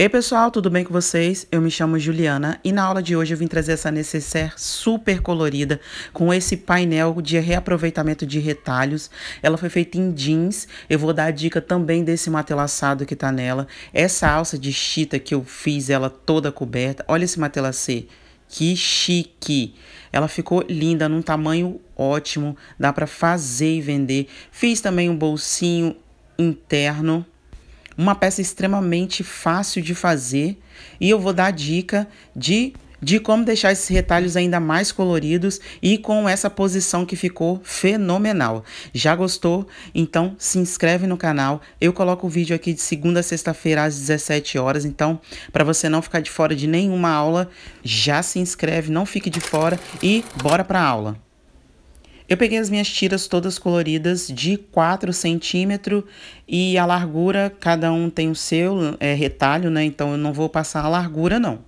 Ei pessoal, tudo bem com vocês? Eu me chamo Juliana e na aula de hoje eu vim trazer essa necessaire super colorida com esse painel de reaproveitamento de retalhos. Ela foi feita em jeans, eu vou dar a dica também desse matelaçado que tá nela. Essa alça de chita que eu fiz ela toda coberta, olha esse matelacê. Que chique! Ela ficou linda, num tamanho ótimo, dá para fazer e vender. Fiz também um bolsinho interno uma peça extremamente fácil de fazer e eu vou dar dica de de como deixar esses retalhos ainda mais coloridos e com essa posição que ficou fenomenal. Já gostou? Então se inscreve no canal. Eu coloco o vídeo aqui de segunda a sexta-feira às 17 horas, então para você não ficar de fora de nenhuma aula, já se inscreve, não fique de fora e bora para aula. Eu peguei as minhas tiras todas coloridas de 4 centímetros e a largura, cada um tem o seu é, retalho, né? Então eu não vou passar a largura, não.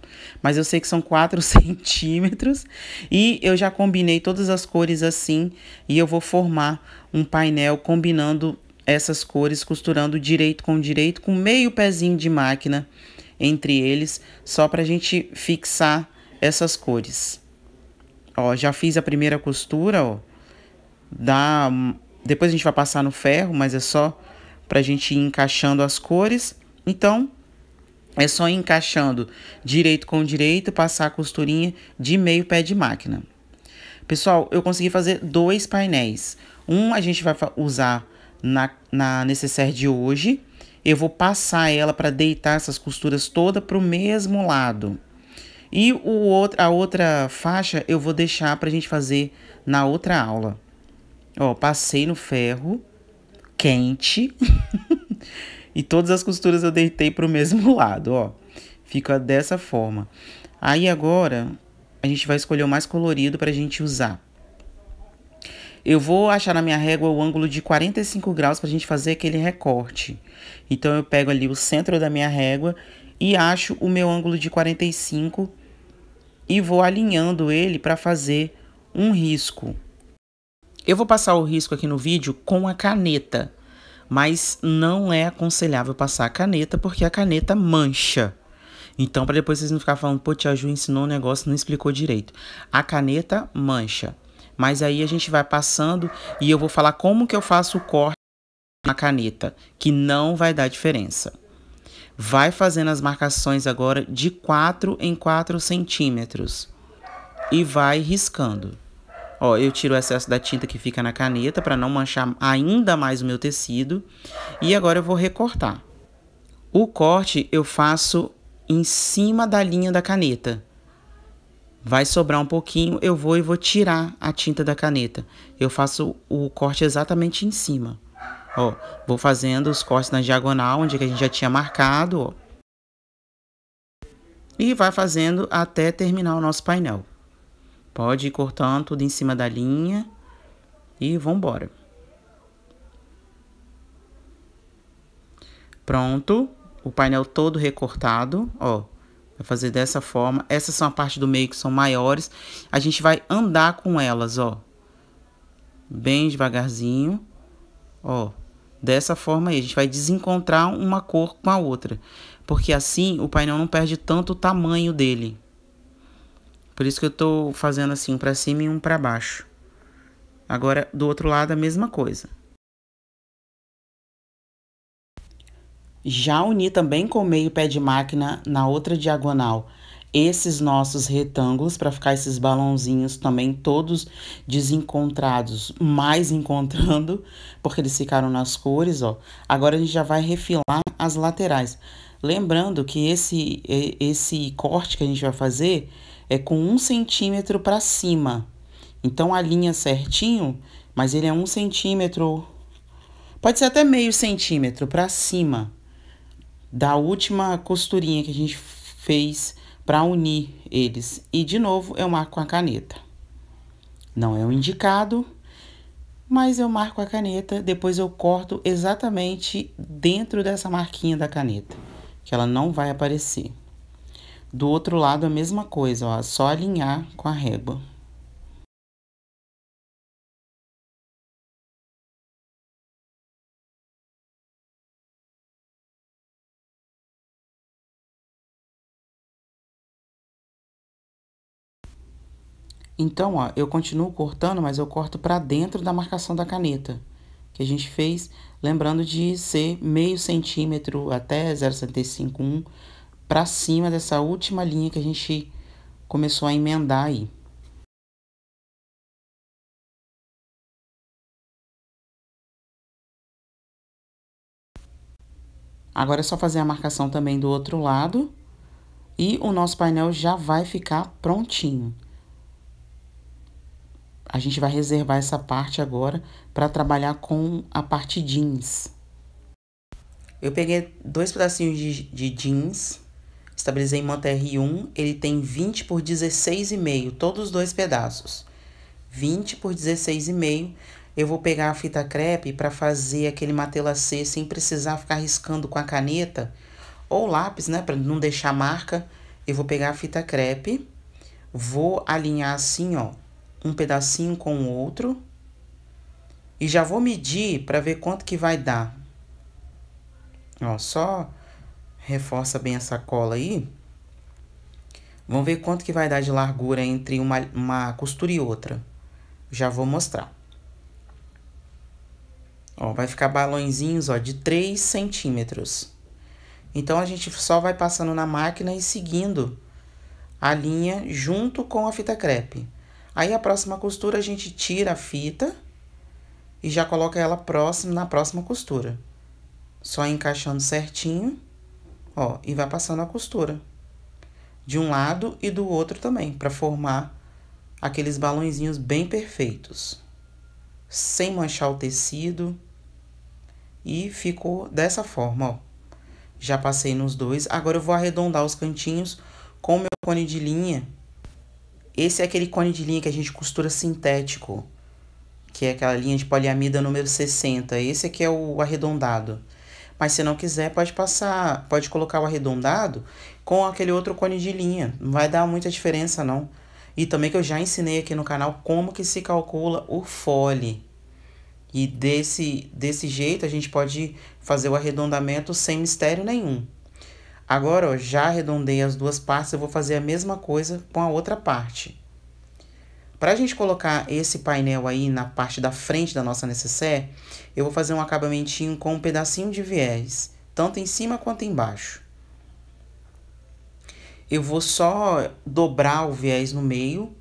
Mas eu sei que são 4 centímetros e eu já combinei todas as cores assim e eu vou formar um painel combinando essas cores, costurando direito com direito, com meio pezinho de máquina entre eles, só para a gente fixar essas cores. Ó, já fiz a primeira costura, ó dá. Depois a gente vai passar no ferro, mas é só para a gente ir encaixando as cores. Então, é só ir encaixando direito com direito, passar a costurinha de meio pé de máquina. Pessoal, eu consegui fazer dois painéis. Um a gente vai usar na, na necessaire de hoje. Eu vou passar ela para deitar essas costuras toda para o mesmo lado. E o outro, a outra faixa eu vou deixar para a gente fazer na outra aula. Ó, passei no ferro, quente, e todas as costuras eu deitei pro mesmo lado, ó. Fica dessa forma. Aí agora, a gente vai escolher o mais colorido pra gente usar. Eu vou achar na minha régua o ângulo de 45 graus para a gente fazer aquele recorte. Então, eu pego ali o centro da minha régua e acho o meu ângulo de 45 e vou alinhando ele para fazer um risco. Eu vou passar o risco aqui no vídeo com a caneta, mas não é aconselhável passar a caneta porque a caneta mancha. Então, para depois vocês não ficarem falando, pô, tia Ju ensinou um negócio não explicou direito. A caneta mancha. Mas aí a gente vai passando e eu vou falar como que eu faço o corte na caneta, que não vai dar diferença. Vai fazendo as marcações agora de 4 em 4 centímetros e vai riscando. Ó, eu tiro o excesso da tinta que fica na caneta para não manchar ainda mais o meu tecido. E agora eu vou recortar. O corte eu faço em cima da linha da caneta. Vai sobrar um pouquinho, eu vou e vou tirar a tinta da caneta. Eu faço o corte exatamente em cima. Ó, vou fazendo os cortes na diagonal, onde a gente já tinha marcado, ó. E vai fazendo até terminar o nosso painel. Pode ir cortando tudo em cima da linha e vambora. Pronto, o painel todo recortado, ó. Vai fazer dessa forma. Essas são a parte do meio que são maiores. A gente vai andar com elas, ó. Bem devagarzinho, ó. Dessa forma aí, a gente vai desencontrar uma cor com a outra. Porque assim o painel não perde tanto o tamanho dele. Por isso que eu tô fazendo assim, um para cima e um para baixo. Agora, do outro lado, a mesma coisa. Já uni também com o meio pé de máquina na outra diagonal esses nossos retângulos para ficar esses balãozinhos também todos desencontrados, mais encontrando, porque eles ficaram nas cores, ó. Agora a gente já vai refilar as laterais. Lembrando que esse esse corte que a gente vai fazer é com um centímetro para cima. Então a linha certinho, mas ele é um centímetro, pode ser até meio centímetro para cima da última costurinha que a gente fez para unir eles. E de novo eu marco com a caneta. Não é o indicado, mas eu marco a caneta, depois eu corto exatamente dentro dessa marquinha da caneta, que ela não vai aparecer. Do outro lado, a mesma coisa, ó, só alinhar com a régua. Então, ó, eu continuo cortando, mas eu corto para dentro da marcação da caneta que a gente fez, lembrando de ser meio centímetro até 0,75, 1 para cima dessa última linha que a gente começou a emendar aí. Agora é só fazer a marcação também do outro lado e o nosso painel já vai ficar prontinho. A gente vai reservar essa parte agora para trabalhar com a parte jeans. Eu peguei dois pedacinhos de, de jeans Estabilizei manta R1, ele tem 20 por 16,5, todos os dois pedaços. 20 por 16,5. Eu vou pegar a fita crepe para fazer aquele matelacê sem precisar ficar riscando com a caneta ou lápis, né, para não deixar marca. Eu vou pegar a fita crepe, vou alinhar assim, ó, um pedacinho com o outro e já vou medir para ver quanto que vai dar. Ó, só reforça bem essa cola aí. Vamos ver quanto que vai dar de largura entre uma, uma costura e outra. Já vou mostrar. Ó, vai ficar balõezinhos, ó, de 3 centímetros. Então, a gente só vai passando na máquina e seguindo a linha junto com a fita crepe. Aí, a próxima costura, a gente tira a fita e já coloca ela próximo, na próxima costura. Só encaixando certinho. Ó, e vai passando a costura. De um lado e do outro também, para formar aqueles balãozinhos bem perfeitos. Sem manchar o tecido. E ficou dessa forma, ó. Já passei nos dois. Agora eu vou arredondar os cantinhos com o meu cone de linha. Esse é aquele cone de linha que a gente costura sintético. Que é aquela linha de poliamida número 60. Esse aqui é o arredondado. Mas se não quiser, pode passar, pode colocar o arredondado com aquele outro cone de linha. Não vai dar muita diferença, não. E também que eu já ensinei aqui no canal como que se calcula o fole. E desse, desse jeito a gente pode fazer o arredondamento sem mistério nenhum. Agora, ó, já arredondei as duas partes, eu vou fazer a mesma coisa com a outra parte. Para a gente colocar esse painel aí na parte da frente da nossa necessaire, eu vou fazer um acabamentinho com um pedacinho de viés, tanto em cima quanto embaixo. Eu vou só dobrar o viés no meio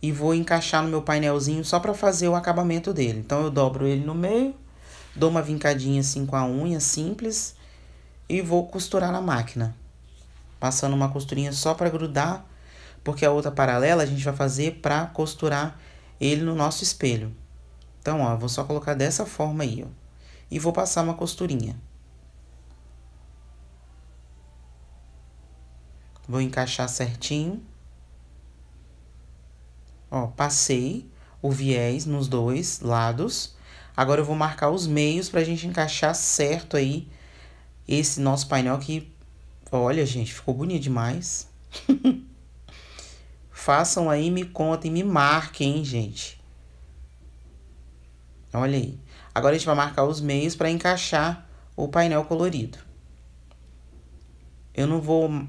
e vou encaixar no meu painelzinho só para fazer o acabamento dele. Então, eu dobro ele no meio, dou uma vincadinha assim com a unha simples e vou costurar na máquina. Passando uma costurinha só para grudar porque a outra paralela a gente vai fazer para costurar ele no nosso espelho. Então, ó, vou só colocar dessa forma aí, ó. E vou passar uma costurinha. Vou encaixar certinho. Ó, passei o viés nos dois lados. Agora eu vou marcar os meios para a gente encaixar certo aí esse nosso painel que... Olha, gente, ficou bonito demais. Façam aí, me contem, me marquem, gente. Olha aí. Agora a gente vai marcar os meios para encaixar o painel colorido. Eu não vou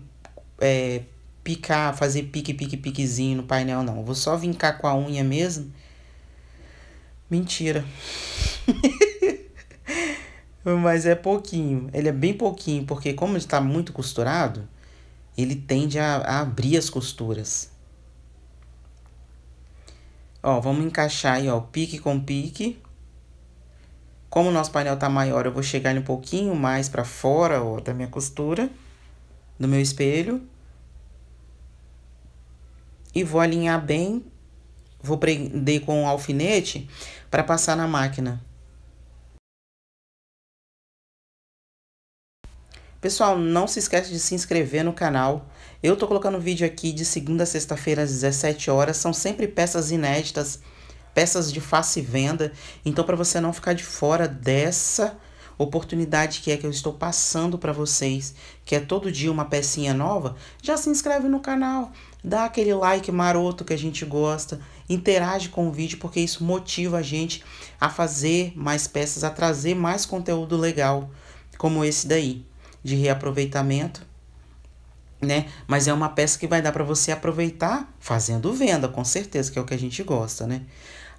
é, picar, fazer pique, pique, piquezinho no painel, não. Eu vou só vincar com a unha mesmo. Mentira. Mas é pouquinho. Ele é bem pouquinho, porque como está muito costurado, ele tende a, a abrir as costuras. Ó, vamos encaixar aí, ó, pique com pique. Como o nosso painel tá maior, eu vou chegar ele um pouquinho mais pra fora, ó, da minha costura, do meu espelho. E vou alinhar bem, vou prender com o um alfinete para passar na máquina. Pessoal, não se esquece de se inscrever no canal, eu tô colocando vídeo aqui de segunda a sexta-feira às 17 horas, são sempre peças inéditas, peças de face venda. Então para você não ficar de fora dessa oportunidade que é que eu estou passando para vocês, que é todo dia uma pecinha nova, já se inscreve no canal, dá aquele like maroto que a gente gosta, interage com o vídeo porque isso motiva a gente a fazer mais peças, a trazer mais conteúdo legal, como esse daí, de reaproveitamento né? Mas é uma peça que vai dar para você aproveitar fazendo venda, com certeza, que é o que a gente gosta, né?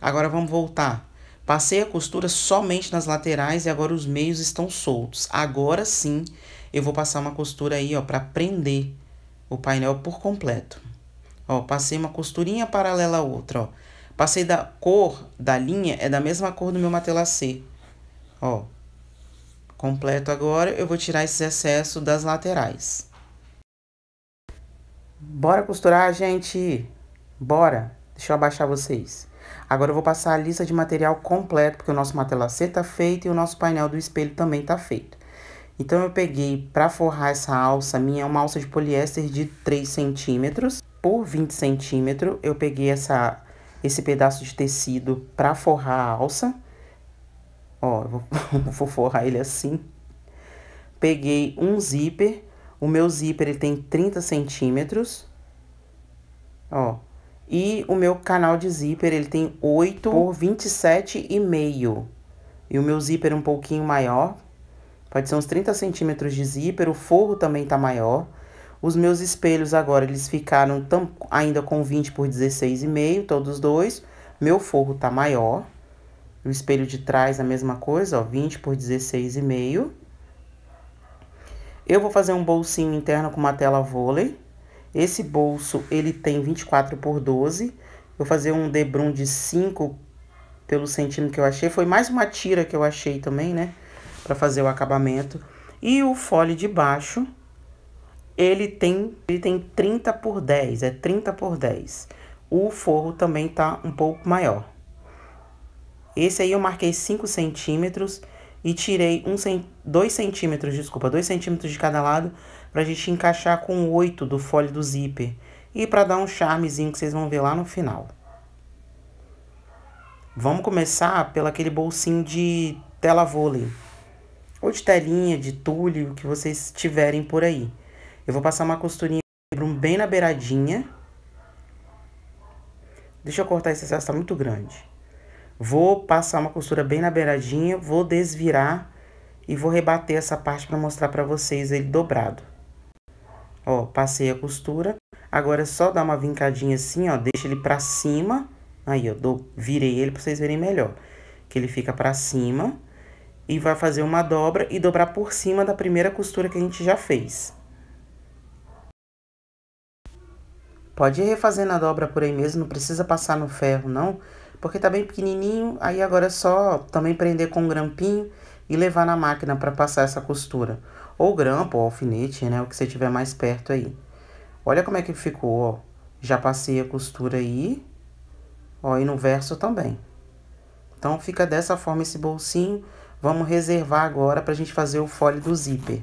Agora vamos voltar. Passei a costura somente nas laterais e agora os meios estão soltos. Agora sim, eu vou passar uma costura aí, ó, para prender o painel por completo. Ó, passei uma costurinha paralela à outra, ó. Passei da cor da linha, é da mesma cor do meu matelacê. Ó, completo agora, eu vou tirar esse excesso das laterais. Bora costurar, gente! Bora! Deixa eu abaixar vocês. Agora eu vou passar a lista de material completo, porque o nosso matelacê tá feito e o nosso painel do espelho também tá feito. Então eu peguei para forrar essa alça minha, é uma alça de poliéster de 3 centímetros por 20 centímetros. Eu peguei essa, esse pedaço de tecido para forrar a alça. Ó, eu vou, vou forrar ele assim. Peguei um zíper o meu zíper ele tem 30 centímetros, ó. E o meu canal de zíper ele tem 8 por 27,5. E o meu zíper um pouquinho maior, pode ser uns 30 centímetros de zíper, o forro também tá maior. Os meus espelhos agora, eles ficaram tão, ainda com 20 por 16,5, todos dois. Meu forro tá maior. O espelho de trás, a mesma coisa, ó, 20 por 16,5. Eu vou fazer um bolsinho interno com uma tela vôlei. Esse bolso, ele tem 24 por 12. Vou fazer um debrum de 5 pelo centímetro que eu achei. Foi mais uma tira que eu achei também, né? Pra fazer o acabamento. E o fole de baixo, ele tem, ele tem 30 por 10, é 30 por 10. O forro também tá um pouco maior. Esse aí eu marquei 5 centímetros e tirei um cent... 2 centímetros, desculpa, dois centímetros de cada lado para a gente encaixar com oito do fole do zíper e para dar um charmezinho que vocês vão ver lá no final. Vamos começar pelo aquele bolsinho de tela vôlei ou de telinha, de tule, o que vocês tiverem por aí. Eu vou passar uma costurinha bem na beiradinha. Deixa eu cortar esse excesso, tá muito grande. Vou passar uma costura bem na beiradinha, vou desvirar e vou rebater essa parte para mostrar para vocês ele dobrado. Ó, passei a costura. Agora é só dar uma vincadinha assim, ó, deixa ele para cima. Aí, ó, virei ele para vocês verem melhor. Que ele fica para cima e vai fazer uma dobra e dobrar por cima da primeira costura que a gente já fez. Pode ir refazendo a dobra por aí mesmo, não precisa passar no ferro, não. Não porque tá bem pequenininho, aí agora é só também prender com um grampinho e levar na máquina para passar essa costura. Ou grampo, ou alfinete, né, o que você tiver mais perto aí. Olha como é que ficou, ó. Já passei a costura aí, ó, e no verso também. Então, fica dessa forma esse bolsinho. Vamos reservar agora para a gente fazer o fole do zíper.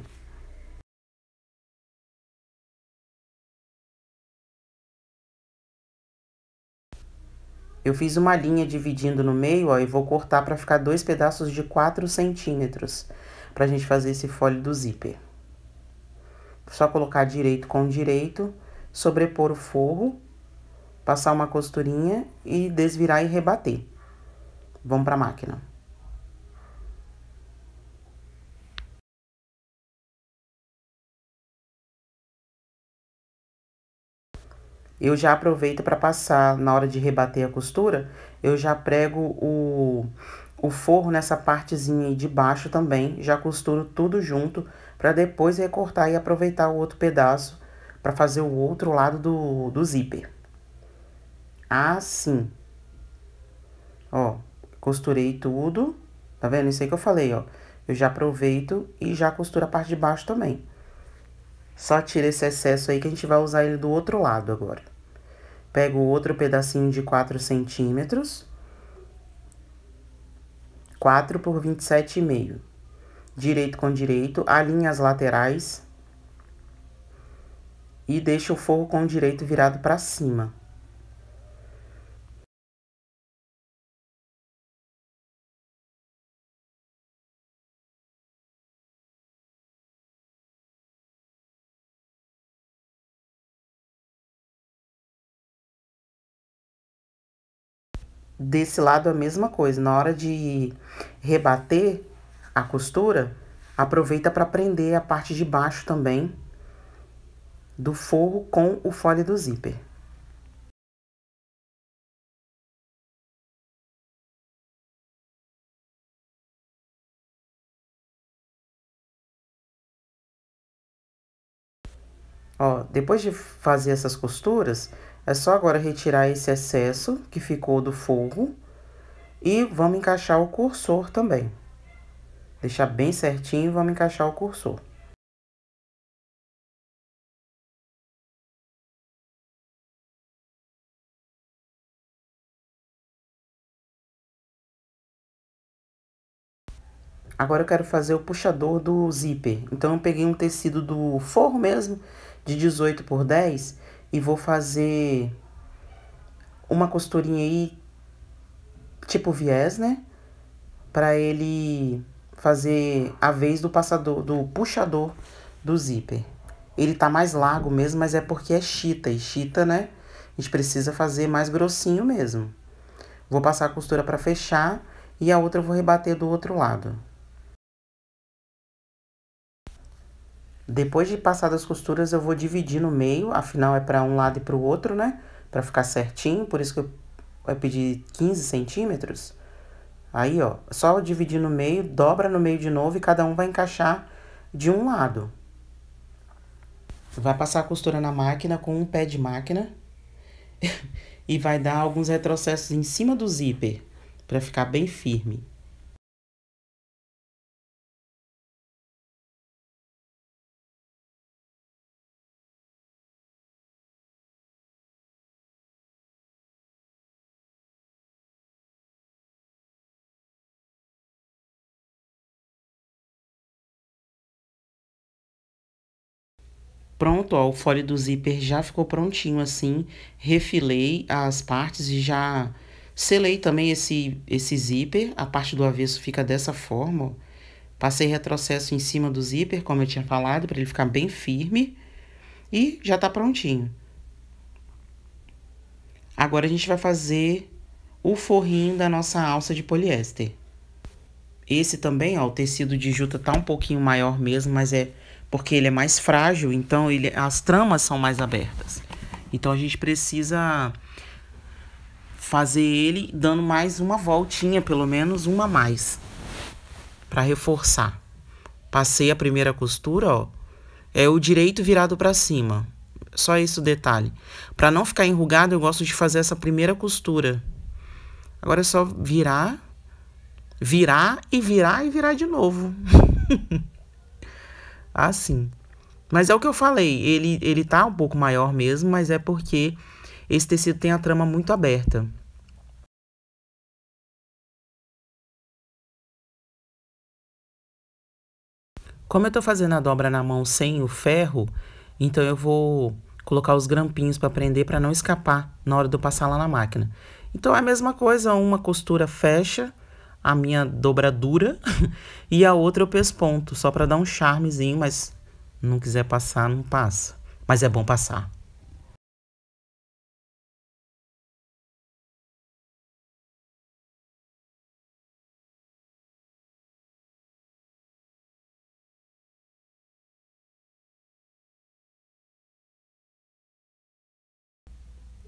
Eu fiz uma linha dividindo no meio, ó, e vou cortar para ficar dois pedaços de 4 centímetros, para a gente fazer esse fole do zíper. Só colocar direito com direito, sobrepor o forro, passar uma costurinha e desvirar e rebater. Vamos para a máquina. eu já aproveito para passar, na hora de rebater a costura, eu já prego o, o forro nessa partezinha de baixo também, já costuro tudo junto, para depois recortar e aproveitar o outro pedaço para fazer o outro lado do, do zíper. Assim. Ó, costurei tudo, tá vendo? Isso aí que eu falei, ó. Eu já aproveito e já costuro a parte de baixo também. Só tira esse excesso aí que a gente vai usar ele do outro lado agora. Pego outro pedacinho de 4 centímetros. 4 por 27,5. Direito com direito, alinho as laterais. E deixo o forro com o direito virado para cima. Desse lado a mesma coisa, na hora de rebater a costura, aproveita para prender a parte de baixo também do forro com o fole do zíper. Ó, depois de fazer essas costuras, é só agora retirar esse excesso que ficou do forro e vamos encaixar o cursor também. Deixar bem certinho, vamos encaixar o cursor. Agora eu quero fazer o puxador do zíper. Então eu peguei um tecido do forro mesmo, de 18 por 10, e vou fazer uma costurinha aí, tipo viés, né? Pra ele fazer a vez do passador, do puxador do zíper. Ele tá mais largo mesmo, mas é porque é chita. E chita, né? A gente precisa fazer mais grossinho mesmo. Vou passar a costura para fechar e a outra eu vou rebater do outro lado. Depois de passar das costuras, eu vou dividir no meio, afinal é para um lado e para o outro, né? Para ficar certinho, por isso que eu, eu pedi 15 centímetros. Aí, ó, só dividir no meio, dobra no meio de novo e cada um vai encaixar de um lado. Vai passar a costura na máquina com um pé de máquina e vai dar alguns retrocessos em cima do zíper para ficar bem firme. Pronto, ó, o fole do zíper já ficou prontinho assim. Refilei as partes e já selei também esse, esse zíper. A parte do avesso fica dessa forma, ó. Passei retrocesso em cima do zíper, como eu tinha falado, para ele ficar bem firme. E já tá prontinho. Agora a gente vai fazer o forrinho da nossa alça de poliéster. Esse também, ó, o tecido de juta tá um pouquinho maior mesmo, mas é porque ele é mais frágil, então ele, as tramas são mais abertas. Então a gente precisa fazer ele dando mais uma voltinha, pelo menos uma mais, para reforçar. Passei a primeira costura, ó, é o direito virado para cima. Só esse o detalhe. Para não ficar enrugado, eu gosto de fazer essa primeira costura. Agora é só virar, virar e virar e virar de novo. assim. Mas é o que eu falei, ele, ele tá um pouco maior mesmo, mas é porque esse tecido tem a trama muito aberta. Como eu estou fazendo a dobra na mão sem o ferro, então eu vou colocar os grampinhos para prender para não escapar na hora de eu passar lá na máquina. Então é a mesma coisa, uma costura fecha a minha dobradura e a outra eu pesponto, só para dar um charmezinho, mas não quiser passar, não passa. Mas é bom passar.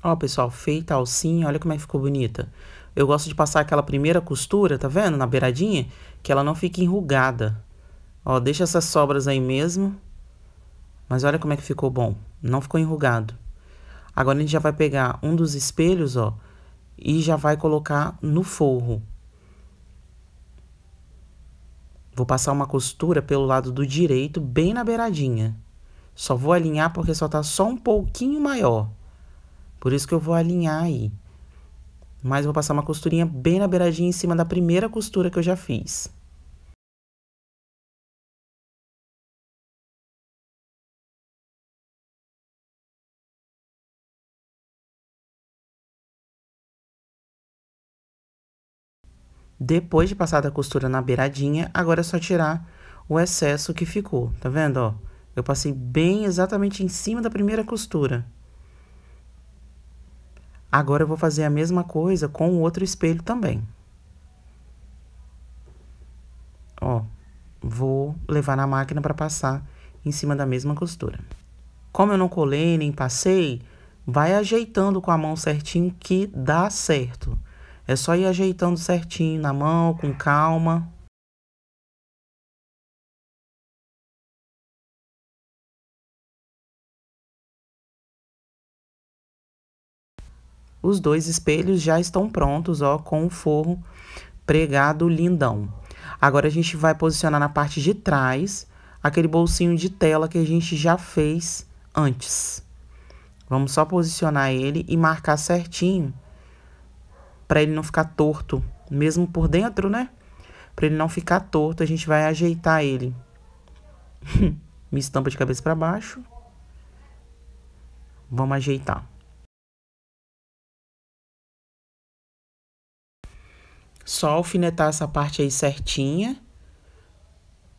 Ó, pessoal, feita a alcinha, olha como é que ficou bonita eu gosto de passar aquela primeira costura, tá vendo? Na beiradinha, que ela não fique enrugada. Ó, deixa essas sobras aí mesmo. Mas olha como é que ficou bom. Não ficou enrugado. Agora a gente já vai pegar um dos espelhos, ó, e já vai colocar no forro. Vou passar uma costura pelo lado do direito, bem na beiradinha. Só vou alinhar porque só tá só um pouquinho maior. Por isso que eu vou alinhar aí. Mas vou passar uma costurinha bem na beiradinha em cima da primeira costura que eu já fiz. Depois de passar a costura na beiradinha, agora é só tirar o excesso que ficou, tá vendo, ó? Eu passei bem exatamente em cima da primeira costura. Agora eu vou fazer a mesma coisa com o outro espelho também. Ó, vou levar na máquina para passar em cima da mesma costura. Como eu não colei nem passei, vai ajeitando com a mão certinho que dá certo. É só ir ajeitando certinho na mão, com calma. Os dois espelhos já estão prontos, ó, com o forro pregado lindão. Agora a gente vai posicionar na parte de trás aquele bolsinho de tela que a gente já fez antes. Vamos só posicionar ele e marcar certinho para ele não ficar torto, mesmo por dentro, né? Para ele não ficar torto, a gente vai ajeitar ele. Me estampa de cabeça para baixo. Vamos ajeitar. Só alfinetar essa parte aí certinha.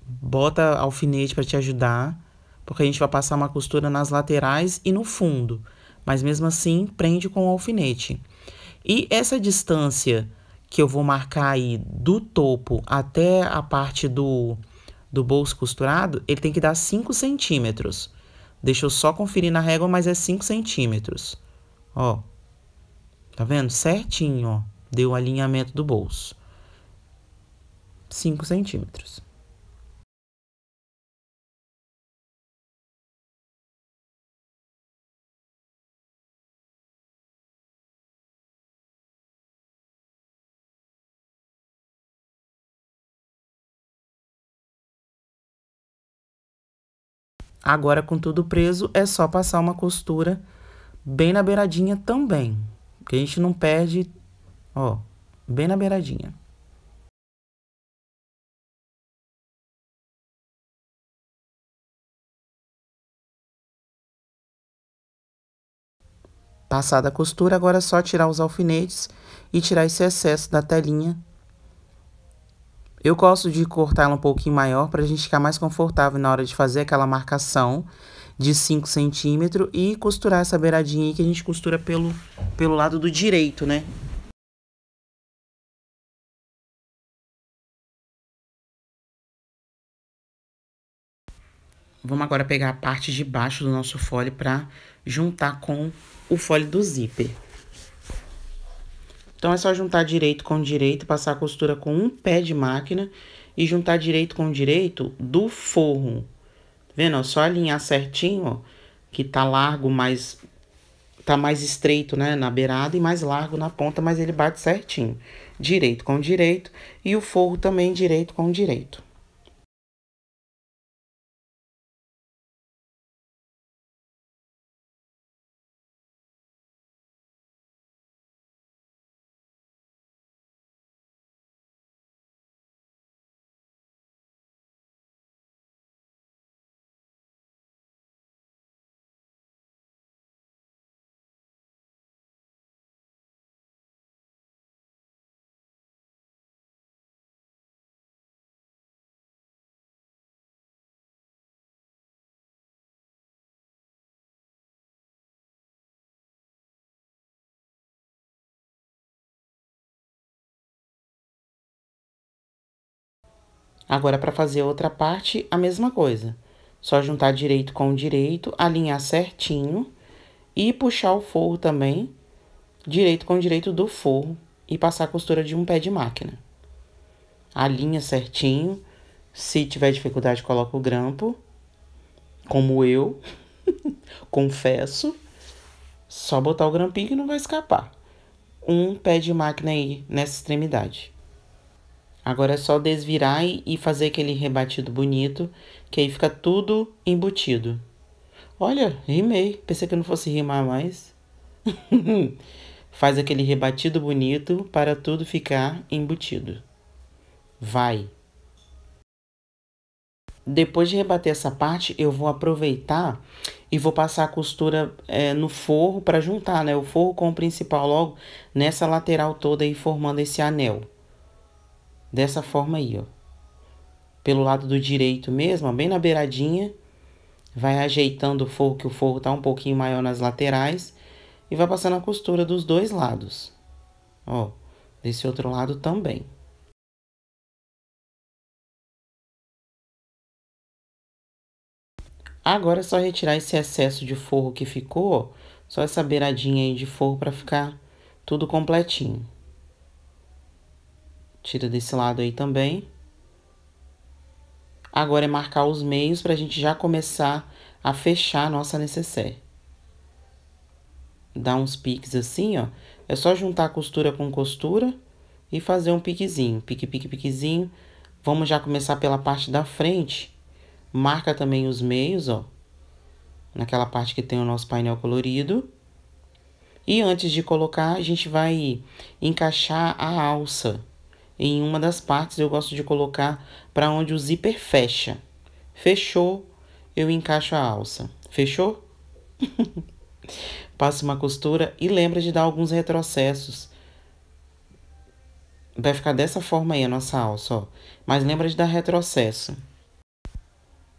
Bota alfinete para te ajudar, porque a gente vai passar uma costura nas laterais e no fundo. Mas mesmo assim, prende com o alfinete. E essa distância que eu vou marcar aí do topo até a parte do, do bolso costurado, ele tem que dar 5 centímetros. Deixa eu só conferir na régua, mas é 5 centímetros. Ó, tá vendo? Certinho, ó deu o alinhamento do bolso. 5 centímetros. Agora, com tudo preso, é só passar uma costura bem na beiradinha também, que a gente não perde Ó, bem na beiradinha. Passada a costura, agora é só tirar os alfinetes e tirar esse excesso da telinha. Eu gosto de cortar ela um pouquinho maior para a gente ficar mais confortável na hora de fazer aquela marcação de 5 centímetros e costurar essa beiradinha aí que a gente costura pelo, pelo lado do direito, né? Vamos agora pegar a parte de baixo do nosso fole para juntar com o fole do zíper. Então, é só juntar direito com direito, passar a costura com um pé de máquina e juntar direito com direito do forro. Tá vendo? É só alinhar certinho, ó, que tá largo, mas tá mais estreito, né, na beirada e mais largo na ponta, mas ele bate certinho. Direito com direito e o forro também direito com direito. Agora, para fazer a outra parte, a mesma coisa. Só juntar direito com direito, alinhar certinho e puxar o forro também, direito com direito do forro e passar a costura de um pé de máquina. Alinha certinho. Se tiver dificuldade, coloca o grampo, como eu, confesso. Só botar o grampinho que não vai escapar. Um pé de máquina aí nessa extremidade. Agora é só desvirar e fazer aquele rebatido bonito, que aí fica tudo embutido. Olha, rimei. Pensei que não fosse rimar mais. Faz aquele rebatido bonito para tudo ficar embutido. Vai. Depois de rebater essa parte, eu vou aproveitar e vou passar a costura é, no forro para juntar, né? O forro com o principal logo nessa lateral toda aí formando esse anel dessa forma aí, ó. Pelo lado do direito mesmo, ó, bem na beiradinha, vai ajeitando o forro, que o forro tá um pouquinho maior nas laterais, e vai passando a costura dos dois lados, ó, desse outro lado também. Agora é só retirar esse excesso de forro que ficou, ó, só essa beiradinha aí de forro para ficar tudo completinho. Tira desse lado aí também. Agora é marcar os meios para a gente já começar a fechar a nossa necessaire. Dá uns piques assim, ó. É só juntar costura com costura e fazer um piquezinho. Pique, pique, piquezinho. Vamos já começar pela parte da frente. Marca também os meios, ó. Naquela parte que tem o nosso painel colorido. E antes de colocar, a gente vai encaixar a alça em uma das partes eu gosto de colocar para onde o zíper fecha. Fechou, eu encaixo a alça. Fechou? Passa uma costura e lembra de dar alguns retrocessos. Vai ficar dessa forma aí a nossa alça, ó. Mas lembra de dar retrocesso.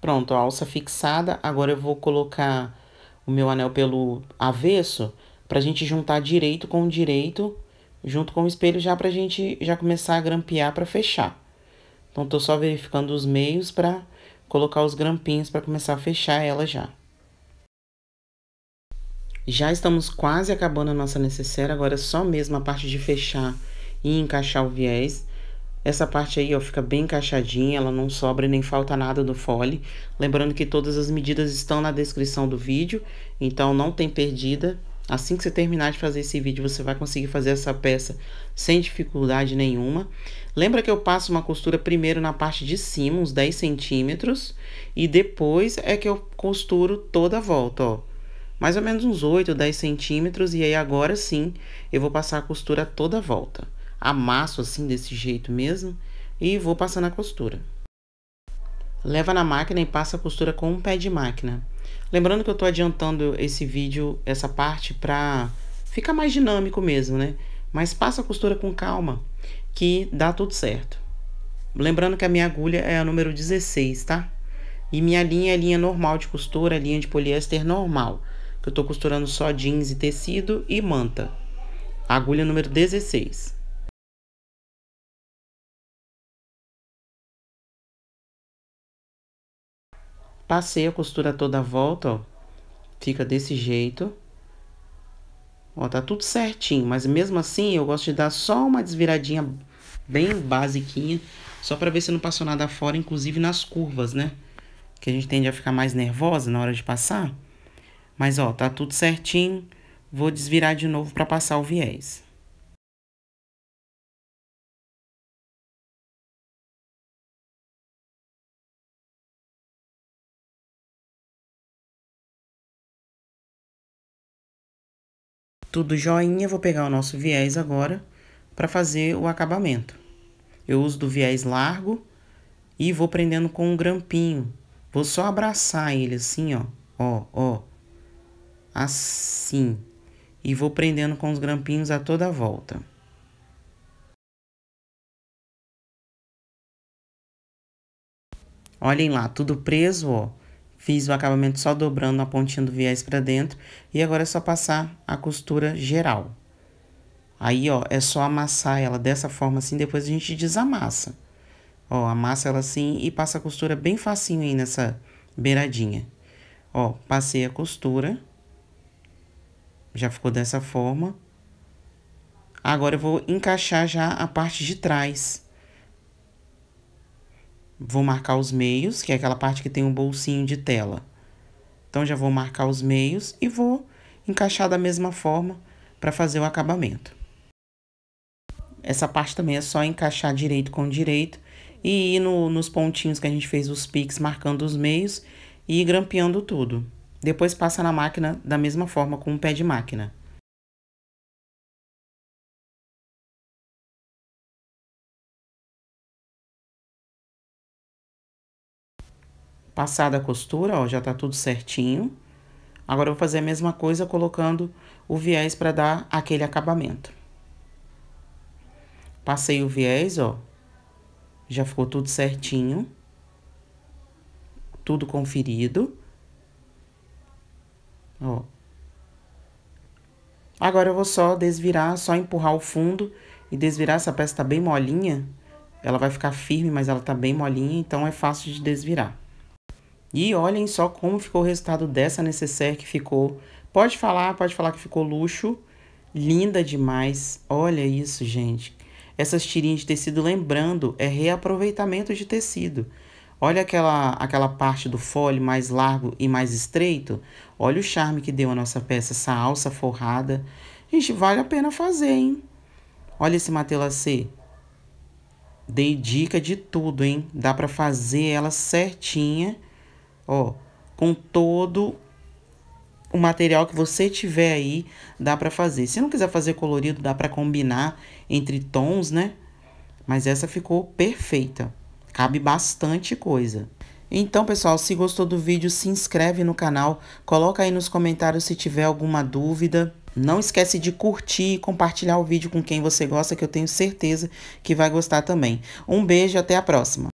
Pronto, a alça fixada. Agora eu vou colocar o meu anel pelo avesso pra gente juntar direito com direito junto com o espelho já para a gente já começar a grampear para fechar. Então, tô só verificando os meios para colocar os grampinhos para começar a fechar ela já. Já estamos quase acabando a nossa necessaire, agora é só mesmo a parte de fechar e encaixar o viés. Essa parte aí, ó, fica bem encaixadinha, ela não sobra nem falta nada do fole. Lembrando que todas as medidas estão na descrição do vídeo, então não tem perdida. Assim que você terminar de fazer esse vídeo, você vai conseguir fazer essa peça sem dificuldade nenhuma. Lembra que eu passo uma costura primeiro na parte de cima, uns 10 centímetros, e depois é que eu costuro toda a volta, ó. Mais ou menos uns 8 ou 10 centímetros, e aí agora sim eu vou passar a costura toda a volta. Amasso assim, desse jeito mesmo, e vou passando a costura. Leva na máquina e passa a costura com um pé de máquina. Lembrando que eu estou adiantando esse vídeo, essa parte, para ficar mais dinâmico mesmo, né? Mas passa a costura com calma, que dá tudo certo. Lembrando que a minha agulha é a número 16, tá? E minha linha é linha normal de costura, linha de poliéster normal. Que eu estou costurando só jeans e tecido e manta. Agulha número 16. Passei a costura toda a volta, ó. Fica desse jeito. Ó, tá tudo certinho, mas mesmo assim eu gosto de dar só uma desviradinha bem basiquinha, só pra ver se não passou nada fora, inclusive nas curvas, né? Que a gente tende a ficar mais nervosa na hora de passar. Mas, ó, tá tudo certinho. Vou desvirar de novo pra passar o viés. Tudo joinha, vou pegar o nosso viés agora para fazer o acabamento. Eu uso do viés largo e vou prendendo com um grampinho. Vou só abraçar ele assim, ó, ó, ó, assim. E vou prendendo com os grampinhos a toda a volta. Olhem lá, tudo preso, ó. Fiz o acabamento só dobrando a pontinha do viés para dentro e agora é só passar a costura geral. Aí, ó, é só amassar ela dessa forma assim, depois a gente desamassa. Ó, amassa ela assim e passa a costura bem facinho aí nessa beiradinha. Ó, passei a costura. Já ficou dessa forma. Agora eu vou encaixar já a parte de trás. Vou marcar os meios, que é aquela parte que tem um bolsinho de tela. Então, já vou marcar os meios e vou encaixar da mesma forma para fazer o acabamento. Essa parte também é só encaixar direito com direito e ir no, nos pontinhos que a gente fez os piques, marcando os meios e ir grampeando tudo. Depois passa na máquina da mesma forma com o pé de máquina. Passada a costura, ó, já tá tudo certinho. Agora, eu vou fazer a mesma coisa colocando o viés para dar aquele acabamento. Passei o viés, ó. Já ficou tudo certinho. Tudo conferido. Ó. Agora, eu vou só desvirar, só empurrar o fundo e desvirar. Essa peça tá bem molinha. Ela vai ficar firme, mas ela tá bem molinha, então é fácil de desvirar. E olhem só como ficou o resultado dessa necessaire que ficou. Pode falar, pode falar que ficou luxo. Linda demais. Olha isso, gente. Essas tirinhas de tecido, lembrando, é reaproveitamento de tecido. Olha aquela, aquela parte do fole mais largo e mais estreito. Olha o charme que deu a nossa peça, essa alça forrada. Gente, vale a pena fazer, hein? Olha esse matelacê. Dei dica de tudo, hein? Dá para fazer ela certinha Ó, com todo o material que você tiver aí, dá para fazer. Se não quiser fazer colorido, dá para combinar entre tons, né? Mas essa ficou perfeita. Cabe bastante coisa. Então, pessoal, se gostou do vídeo, se inscreve no canal, coloca aí nos comentários se tiver alguma dúvida. Não esquece de curtir e compartilhar o vídeo com quem você gosta, que eu tenho certeza que vai gostar também. Um beijo, até a próxima!